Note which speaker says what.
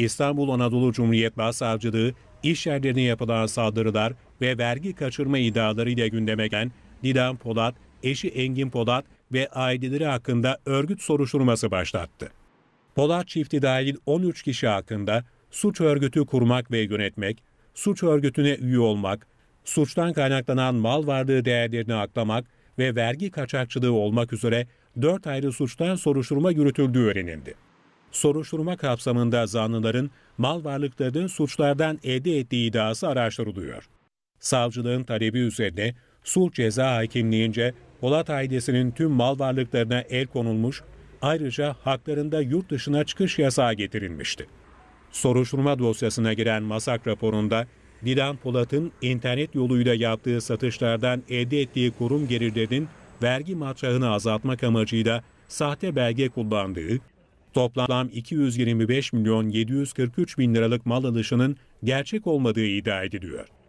Speaker 1: İstanbul Anadolu Cumhuriyet Başsavcılığı iş yerlerine yapılan saldırılar ve vergi kaçırma iddialarıyla gündeme gelen Didan Polat, eşi Engin Polat ve aileleri hakkında örgüt soruşturması başlattı. Polat çifti dahil 13 kişi hakkında suç örgütü kurmak ve yönetmek, suç örgütüne üye olmak, suçtan kaynaklanan mal varlığı değerlerini aklamak ve vergi kaçakçılığı olmak üzere 4 ayrı suçtan soruşturma yürütüldüğü öğrenildi. Soruşturma kapsamında zanlıların mal varlıklarının suçlardan elde ettiği iddiası araştırılıyor. Savcılığın talebi üzerine sulh ceza hakimliğince Polat ailesinin tüm mal varlıklarına el konulmuş, ayrıca haklarında yurt dışına çıkış yasağı getirilmişti. Soruşturma dosyasına giren masak raporunda Dilan Polat'ın internet yoluyla yaptığı satışlardan elde ettiği kurum gelirlerinin vergi matrağını azaltmak amacıyla sahte belge kullandığı, Toplam 225 milyon 743 bin liralık mal alışının gerçek olmadığı iddia ediliyor.